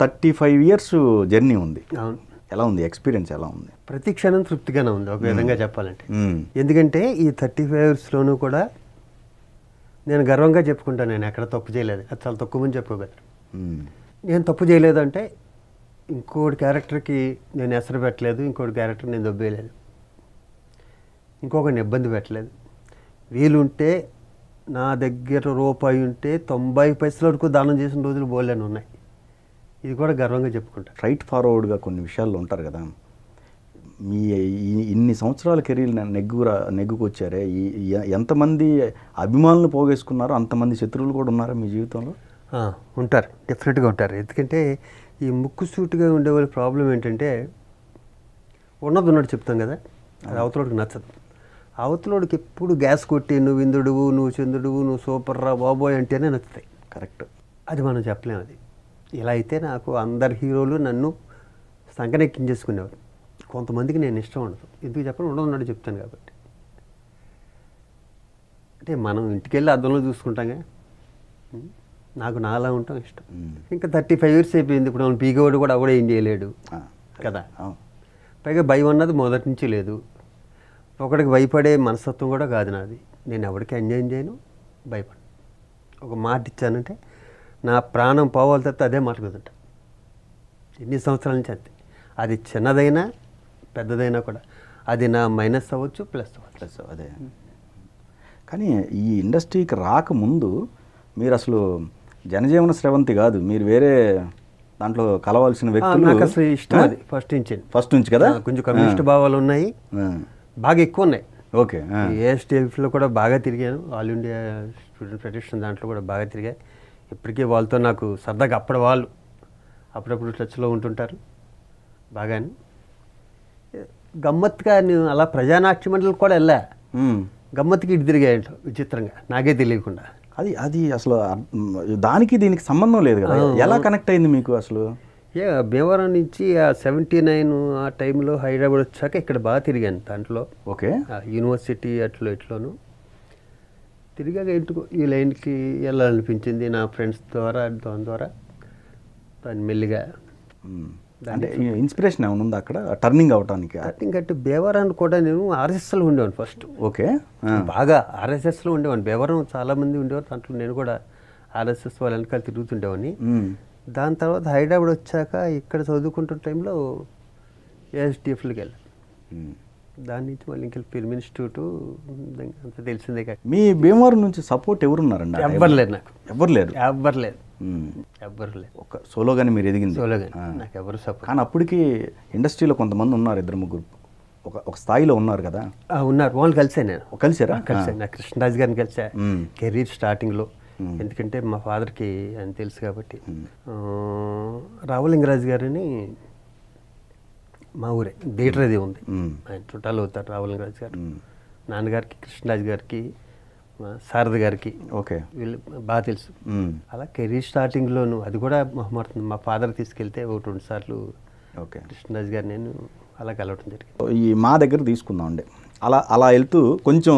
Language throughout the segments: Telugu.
థర్టీ ఫైవ్ ఇయర్స్ జర్నీ ఉంది ఎలా ఉంది ఎక్స్పీరియన్స్ ఎలా ఉంది ప్రతి క్షణం తృప్తిగానే ఉంది ఒక విధంగా చెప్పాలంటే ఎందుకంటే ఈ థర్టీ ఫైవ్ ఇయర్స్లోనూ కూడా నేను గర్వంగా చెప్పుకుంటాను నేను ఎక్కడ తప్పు చేయలేదు అది చాలా తక్కువ మంది చెప్పుకోగలను నేను తప్పు చేయలేదంటే ఇంకోటి క్యారెక్టర్కి నేను ఎసరు పెట్టలేదు ఇంకోటి క్యారెక్టర్ నేను దొబ్బేయలేదు ఇంకొకరిని ఇబ్బంది పెట్టలేదు వీలుంటే నా దగ్గర రూపాయి ఉంటే తొంభై పైసల వరకు దానం చేసిన రోజులు బోలేని ఉన్నాయి ఇది కూడా గర్వంగా చెప్పుకుంటారు రైట్ ఫార్వర్డ్గా కొన్ని విషయాల్లో ఉంటారు కదా మీ ఇన్ని సంవత్సరాల కెరీర్ నెగ్గురా నెగ్గుకు ఈ ఎంతమంది అభిమానులు పోగేసుకున్నారో అంతమంది శత్రువులు కూడా ఉన్నారా మీ జీవితంలో ఉంటారు డెఫినెట్గా ఉంటారు ఎందుకంటే ఈ ముక్కు సూటిగా ఉండే వాళ్ళ ప్రాబ్లం ఏంటంటే ఉన్నది ఉన్నట్టు చెప్తాం కదా అది అవతలోడికి నచ్చదు అవతలోడికి ఎప్పుడు గ్యాస్ కొట్టి నువ్వు ఇందుడువు నువ్వు చంద్రుడువు నువ్వు సూపర్ రా బాబోయ్ అంటేనే నచ్చుతాయి కరెక్ట్ అది మనం చెప్పలేము అది ఇలా అయితే నాకు అందరు హీరోలు నన్ను సంకనెక్కించేసుకునేవారు కొంతమందికి నేను ఇష్టం ఉండదు ఎందుకు చెప్పడం ఉండదు చెప్తాను కాబట్టి అంటే మనం ఇంటికెళ్ళి అద్దంలో చూసుకుంటాగా నాకు నాలా ఉంటాం ఇష్టం ఇంకా థర్టీ ఫైవ్ ఇయర్స్ అయిపోయింది ఇప్పుడు మనం పీకోడు కూడా కూడా ఏం చేయలేడు కదా పైగా భయం అన్నది మొదటి నుంచి లేదు ఒకటికి భయపడే మనస్తత్వం కూడా కాదు నాది నేను ఎవరికి ఎంజాయ్ చేయను భయపడ ఒక మాట ఇచ్చానంటే నా ప్రాణం పోవాలి తప్ప అదే మాట్లాడుతుంట ఎన్ని సంవత్సరాల నుంచి అంతే అది చిన్నదైనా పెద్దదైనా కూడా అది నా మైనస్ అవ్వచ్చు ప్లస్ అవ్వచ్చు ప్లస్ అదే కానీ ఈ ఇండస్ట్రీకి రాకముందు మీరు అసలు జనజీవన స్రవంతి కాదు మీరు వేరే దాంట్లో కలవాల్సిన వ్యక్తులు నాకు అసలు ఇష్టం అది ఫస్ట్ నుంచి ఫస్ట్ నుంచి కదా కొంచెం కమ్యూనిస్ట్ భావాలు ఉన్నాయి బాగా ఎక్కువ ఉన్నాయి ఓకే ఏఎస్టీఎఫ్లో కూడా బాగా తిరిగాను ఆల్ ఇండియా స్టూడెంట్ ఫెడరేషన్ దాంట్లో కూడా బాగా తిరిగాయి ఇప్పటికీ వాళ్ళతో నాకు సరదాగా అప్పటి వాళ్ళు అప్పుడప్పుడు టచ్లో ఉంటుంటారు బాగానే గమ్మత్తుగా నేను అలా ప్రజానాట్య మండలికి కూడా వెళ్ళా గమ్మత్తుకి ఇటు తిరిగాయంట విచిత్రంగా నాకే తెలియకుండా అది అది అసలు దానికి దీనికి సంబంధం లేదు కదా ఎలా కనెక్ట్ అయింది మీకు అసలు ఏ భీమవరం నుంచి ఆ సెవెంటీ నైన్ ఆ టైంలో హైదరాబాద్ వచ్చాక ఇక్కడ బాగా తిరిగాను దాంట్లో ఓకే యూనివర్సిటీ అట్లా ఇట్లోనూ తిరిగా ఎందుకు ఈ లైన్కి వెళ్ళాలనిపించింది నా ఫ్రెండ్స్ ద్వారా దాని ద్వారా దాని మెల్లిగా అంటే ఇన్స్పిరేషన్ ఏమైనా ఉంది అక్కడ టర్నింగ్ అవడానికి టర్నింగ్ అంటే బేవరాన్ కూడా నేను ఆర్ఎస్ఎస్లో ఉండేవాడిని ఫస్ట్ ఓకే బాగా ఆర్ఎస్ఎస్లో ఉండేవాడిని బేవరం చాలామంది ఉండేవారు దాంట్లో నేను కూడా ఆర్ఎస్ఎస్ వాళ్ళ వెనకాల తిరుగుతుండేవాడిని దాని తర్వాత హైదరాబాద్ వచ్చాక ఇక్కడ చదువుకుంటున్న టైంలో ఏఎస్డిఎఫ్లోకి వెళ్ళాను దాని నుంచి మళ్ళీ ఇంకా ఫిల్మ్ ఇన్స్టిట్యూట్ అంత తెలిసిందే కాదు మీ భీమవరం నుంచి సపోర్ట్ ఉన్నారండి ఎవ్వరు లేదు నాకు ఎవ్వరు లేరు ఎవ్వరు లేదు ఎవ్వరు లేదు ఒక సోలోగానే మీరు ఎదిగింది సోలోగానే నాకు ఎవరు సపోర్ట్ కానీ అప్పటికి ఇండస్ట్రీలో కొంతమంది ఉన్నారు ఇద్దరు ముగ్గురు ఒక ఒక స్థాయిలో ఉన్నారు కదా ఉన్నారు వాళ్ళు కలిసే నేను కలిసారా కలిసే నా కృష్ణరాజు గారిని కలిసా కెరీర్ స్టార్టింగ్లో ఎందుకంటే మా ఫాదర్కి అని తెలుసు కాబట్టి రావులింగరాజు గారిని మా ఊరే థియేటర్ అది ఉంది ఆయన చుట్టాలు అవుతారు రావుల రాజు గారు నాన్నగారికి కృష్ణరాజు గారికి శారద గారికి ఓకే వీళ్ళు బాగా తెలుసు అలా కెరీర్ స్టార్టింగ్లోను అది కూడా మొహమాడుతుంది మా ఫాదర్ తీసుకెళ్తే ఒక రెండు సార్లు ఓకే కృష్ణరాజు గారు నేను అలా కలవటం జరిగింది ఈ మా దగ్గర తీసుకుందాం అండి అలా అలా వెళ్తూ కొంచెం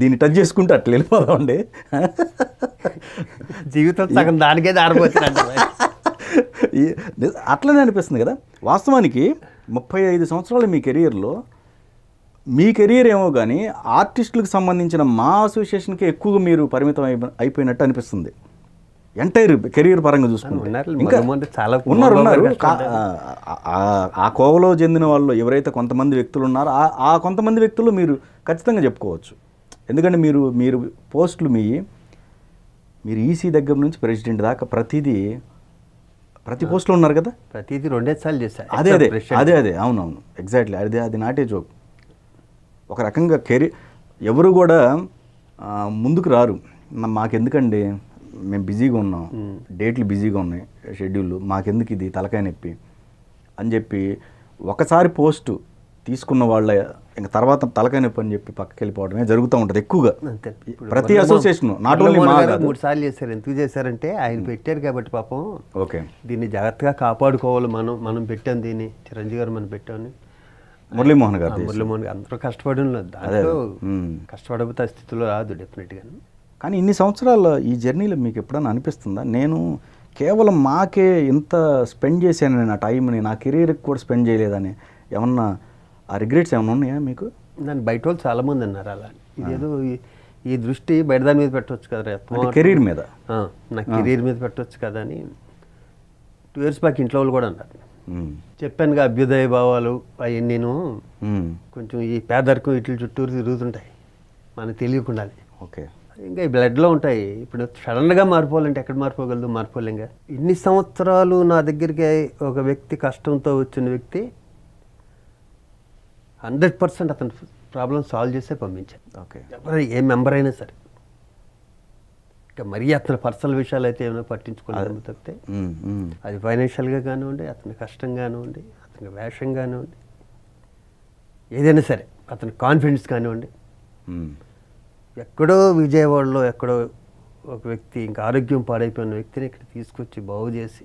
దీన్ని టచ్ చేసుకుంటూ అట్లా వెళ్ళిపోదాం అండి జీవితం సగం దానికే దారిపోతుంది అట్లనే అనిపిస్తుంది కదా వాస్తవానికి ముప్పై ఐదు సంవత్సరాలు మీ కెరియర్లో మీ కెరీర్ ఏమో కానీ ఆర్టిస్టులకు సంబంధించిన మా అసోసియేషన్కి ఎక్కువగా మీరు పరిమితం అయిపో అయిపోయినట్టు అనిపిస్తుంది ఎంటైర్ కెరీర్ పరంగా చూసుకుంటున్నారు చాలా ఉన్నారు ఉన్నారు ఆ కోవలో చెందిన వాళ్ళు ఎవరైతే కొంతమంది వ్యక్తులు ఉన్నారో ఆ కొంతమంది వ్యక్తులు మీరు ఖచ్చితంగా చెప్పుకోవచ్చు ఎందుకంటే మీరు మీరు పోస్టులు మీ మీరు ఈసీ దగ్గర నుంచి ప్రెసిడెంట్ దాకా ప్రతిదీ ప్రతి పోస్ట్లో ఉన్నారు కదా ప్రతిది రెండే సార్లు చేశారు అదే అదే అదే అదే అవునవును ఎగ్జాక్ట్లీ అదే అది నాటే జోక్ ఒక రకంగా కెరీర్ ఎవరు కూడా ముందుకు రారు మాకెందుకండి మేము బిజీగా ఉన్నాం డేట్లు బిజీగా ఉన్నాయి షెడ్యూల్ మాకెందుకు ఇది తలకాయ నొప్పి అని చెప్పి ఒకసారి పోస్టు తీసుకున్న వాళ్ళ ఇంక తర్వాత తలకాయ నొప్పి అని చెప్పి పక్కకి వెళ్ళిపోవడమే జరుగుతూ ఉంటుంది ఎక్కువగా ప్రతి అసోసియేషన్ నాట్ ఓన్లీ మూడు సార్లు చేశారు ఎందుకు చేశారంటే ఆయన పెట్టారు కాబట్టి పాపం ఓకే దీన్ని జాగ్రత్తగా కాపాడుకోవాలి మనం మనం పెట్టాం దీన్ని చిరంజీవి గారు మనం పెట్టామని మురళీమోహన్ గారు మురళీమోహన్ గారు అందరూ కష్టపడి కష్టపడబోతే స్థితిలో రాదు డెఫినెట్గా కానీ ఇన్ని సంవత్సరాలు ఈ జర్నీలో మీకు ఎప్పుడైనా అనిపిస్తుందా నేను కేవలం మాకే ఇంత స్పెండ్ చేశాను నేను ఆ టైంని నా కెరీర్కి కూడా స్పెండ్ చేయలేదని ఏమన్నా ఆ రిగ్రెట్స్ ఏమైనా ఉన్నాయా మీకు దాన్ని బయట వాళ్ళు చాలామంది అన్నారు అలా ఇదేదో ఈ దృష్టి బయట దాని మీద పెట్టవచ్చు కదా కెరీర్ మీద నా కెరీర్ మీద పెట్టవచ్చు కదా అని టూ ఇయర్స్ బ్యాక్ ఇంట్లో వాళ్ళు కూడా అన్నారు చెప్పాను అభ్యుదయ భావాలు అవన్నీ నేను కొంచెం ఈ పేదరికం ఇట్ల చుట్టూరు తిరుగుతుంటాయి మనకు తెలియకుండా ఓకే ఇంకా ఈ బ్లడ్లో ఉంటాయి ఇప్పుడు సడన్గా మారిపోవాలంటే ఎక్కడ మారిపోగలదు మారిపోలేంగా ఇన్ని సంవత్సరాలు నా దగ్గరికి ఒక వ్యక్తి కష్టంతో వచ్చిన వ్యక్తి హండ్రెడ్ పర్సెంట్ అతని ప్రాబ్లం సాల్వ్ చేసే పంపించాను ఓకే ఎవరు ఏ మెంబర్ అయినా సరే ఇంకా మరీ అతని పర్సనల్ విషయాలు అయితే ఏమైనా పట్టించుకోలేదు తప్పితే అది ఫైనాన్షియల్గా కానివ్వండి అతని కష్టం కానివ్వండి అతని వేషం కానివ్వండి ఏదైనా సరే అతని కాన్ఫిడెన్స్ కానివ్వండి ఎక్కడో విజయవాడలో ఎక్కడో ఒక వ్యక్తి ఇంకా ఆరోగ్యం పాడైపోయిన వ్యక్తిని ఇక్కడ తీసుకొచ్చి బాగు చేసి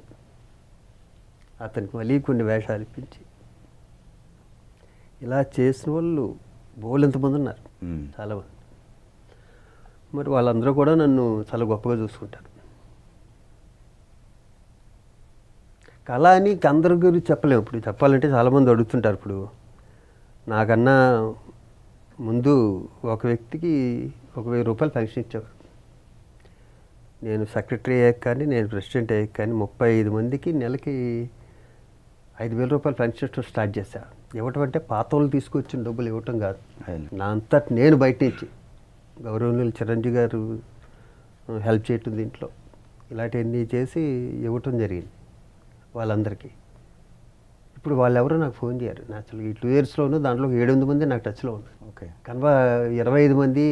అతనికి మళ్ళీ కొన్ని వేషాలు ఇప్పించి ఇలా చేసిన వాళ్ళు బోళ్ళు ఎంతమంది ఉన్నారు చాలామంది మరి వాళ్ళందరూ కూడా నన్ను చాలా గొప్పగా చూసుకుంటారు కళ అని అందరి గురించి చెప్పలేము ఇప్పుడు చెప్పాలంటే చాలామంది అడుగుతుంటారు ఇప్పుడు నాకన్నా ముందు ఒక వ్యక్తికి ఒక వెయ్యి రూపాయలు పెన్షన్ ఇచ్చేవారు నేను సెక్రటరీ అయ్యాక కానీ నేను ప్రెసిడెంట్ అయ్యాక కానీ ముప్పై ఐదు మందికి నెలకి ఐదు వేల రూపాయలు పెన్షన్ స్టార్ట్ చేశాను ఇవ్వటం అంటే పాత వాళ్ళు తీసుకొచ్చిన డబ్బులు ఇవ్వటం కాదు నా అంతటి నేను బయట నుంచి గౌరవనీయులు చిరంజీవి గారు హెల్ప్ చేయటం దీంట్లో ఇలాంటివన్నీ చేసి ఇవ్వటం జరిగింది వాళ్ళందరికీ ఇప్పుడు వాళ్ళు ఎవరో నాకు ఫోన్ చేయరు అసలు ఈ టూ ఉన్న దాంట్లో ఏడెనిమిది మంది నాకు టచ్లో ఉన్నారు ఓకే కనుక ఇరవై ఐదు మంది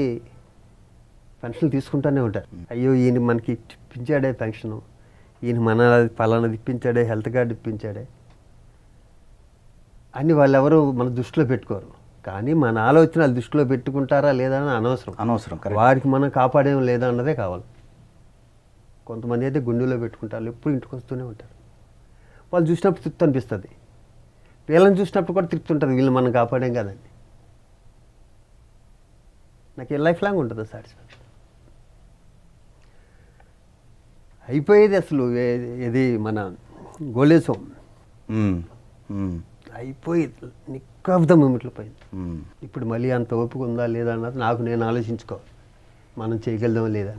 పెన్షన్లు తీసుకుంటూనే ఉంటారు అయ్యో ఈయన మనకి ఇప్పించాడే పెన్షను ఈయన మన పలానాది ఇప్పించాడే హెల్త్ కార్డు ఇప్పించాడే అని వాళ్ళు ఎవరు మన దృష్టిలో పెట్టుకోరు కానీ మన ఆలోచనలు దృష్టిలో పెట్టుకుంటారా లేదా అని అనవసరం అనవసరం వాడికి మనం కాపాడేం లేదా అన్నదే కావాలి కొంతమంది అయితే గుండెలో పెట్టుకుంటారు ఎప్పుడు ఇంటికి వస్తూనే ఉంటారు వాళ్ళు చూసినప్పుడు తృప్తి అనిపిస్తుంది వీళ్ళని చూసినప్పుడు కూడా తృప్తి ఉంటుంది వీళ్ళు మనం కాపాడేం కదండి నాకు ఏ లైఫ్ లాంగ్ ఉంటుంది సాటిస్ఫాక్షన్ అయిపోయేది అసలు ఏది మన గోలేశం అయిపోయి నిక్ ఆఫ్ ద మూమెంట్లో పోయింది ఇప్పుడు మళ్ళీ అంత ఓపిక ఉందా లేదా అన్నది నాకు నేను ఆలోచించుకోవాలి మనం చేయగలుగుదాం లేదా